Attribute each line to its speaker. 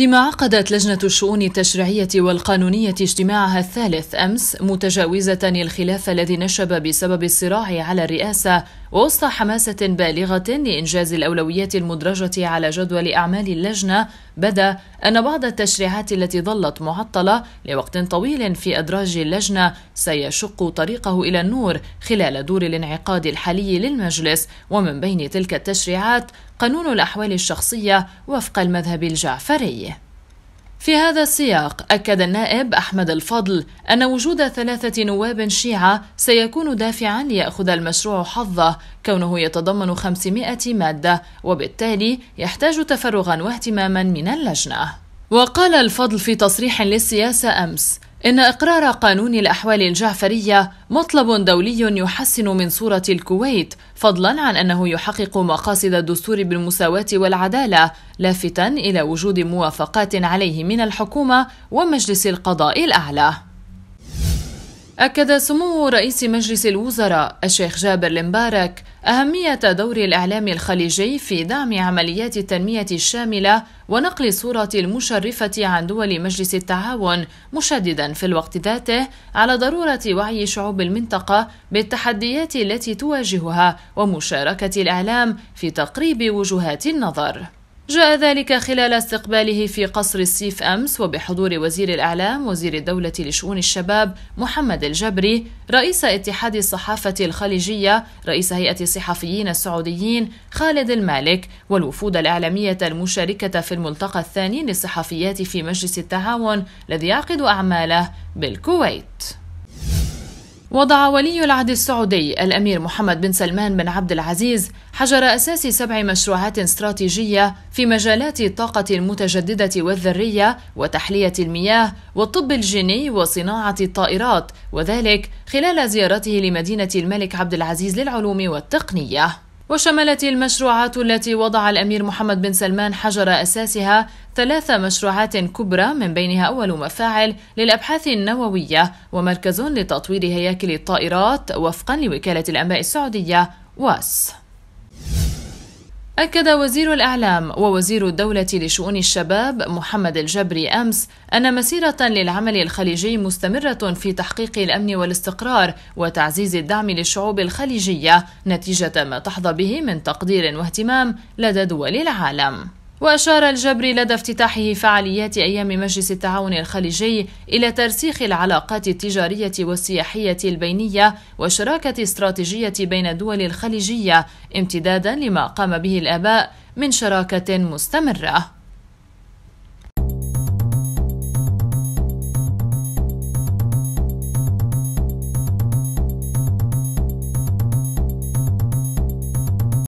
Speaker 1: فيما عقدت لجنة الشؤون التشريعية والقانونية اجتماعها الثالث أمس متجاوزة الخلاف الذي نشب بسبب الصراع على الرئاسة وسط حماسة بالغة لإنجاز الأولويات المدرجة على جدول أعمال اللجنة بدا أن بعض التشريعات التي ظلت معطلة لوقت طويل في أدراج اللجنة سيشق طريقه إلى النور خلال دور الانعقاد الحالي للمجلس ومن بين تلك التشريعات قانون الأحوال الشخصية وفق المذهب الجعفري في هذا السياق أكد النائب أحمد الفضل أن وجود ثلاثة نواب شيعة سيكون دافعا ليأخذ المشروع حظه كونه يتضمن 500 مادة وبالتالي يحتاج تفرغا واهتماما من اللجنة وقال الفضل في تصريح للسياسة أمس إن إقرار قانون الأحوال الجعفرية مطلب دولي يحسن من صورة الكويت فضلا عن أنه يحقق مقاصد الدستور بالمساواة والعدالة لافتا إلى وجود موافقات عليه من الحكومة ومجلس القضاء الأعلى أكد سمو رئيس مجلس الوزراء الشيخ جابر المبارك أهمية دور الإعلام الخليجي في دعم عمليات التنمية الشاملة ونقل صورة المشرفة عن دول مجلس التعاون مشددا في الوقت ذاته على ضرورة وعي شعوب المنطقة بالتحديات التي تواجهها ومشاركة الإعلام في تقريب وجهات النظر جاء ذلك خلال استقباله في قصر السيف أمس وبحضور وزير الإعلام وزير الدولة لشؤون الشباب محمد الجبري رئيس اتحاد الصحافة الخليجية رئيس هيئة الصحفيين السعوديين خالد المالك والوفود الإعلامية المشاركة في الملتقى الثاني للصحفيات في مجلس التعاون الذي يعقد أعماله بالكويت وضع ولي العهد السعودي الامير محمد بن سلمان بن عبد العزيز حجر اساس سبع مشروعات استراتيجيه في مجالات الطاقه المتجدده والذريه وتحليه المياه والطب الجيني وصناعه الطائرات وذلك خلال زيارته لمدينه الملك عبد العزيز للعلوم والتقنيه وشملت المشروعات التي وضع الأمير محمد بن سلمان حجر أساسها ثلاث مشروعات كبرى من بينها أول مفاعل للأبحاث النووية ومركز لتطوير هياكل الطائرات وفقا لوكالة الأنباء السعودية واس أكد وزير الإعلام ووزير الدولة لشؤون الشباب محمد الجبري أمس أن مسيرة للعمل الخليجي مستمرة في تحقيق الأمن والاستقرار وتعزيز الدعم للشعوب الخليجية نتيجة ما تحظى به من تقدير واهتمام لدى دول العالم. وأشار الجبري لدى افتتاحه فعاليات أيام مجلس التعاون الخليجي إلى ترسيخ العلاقات التجارية والسياحية البينية والشراكة استراتيجية بين الدول الخليجية امتدادا لما قام به الآباء من شراكة مستمرة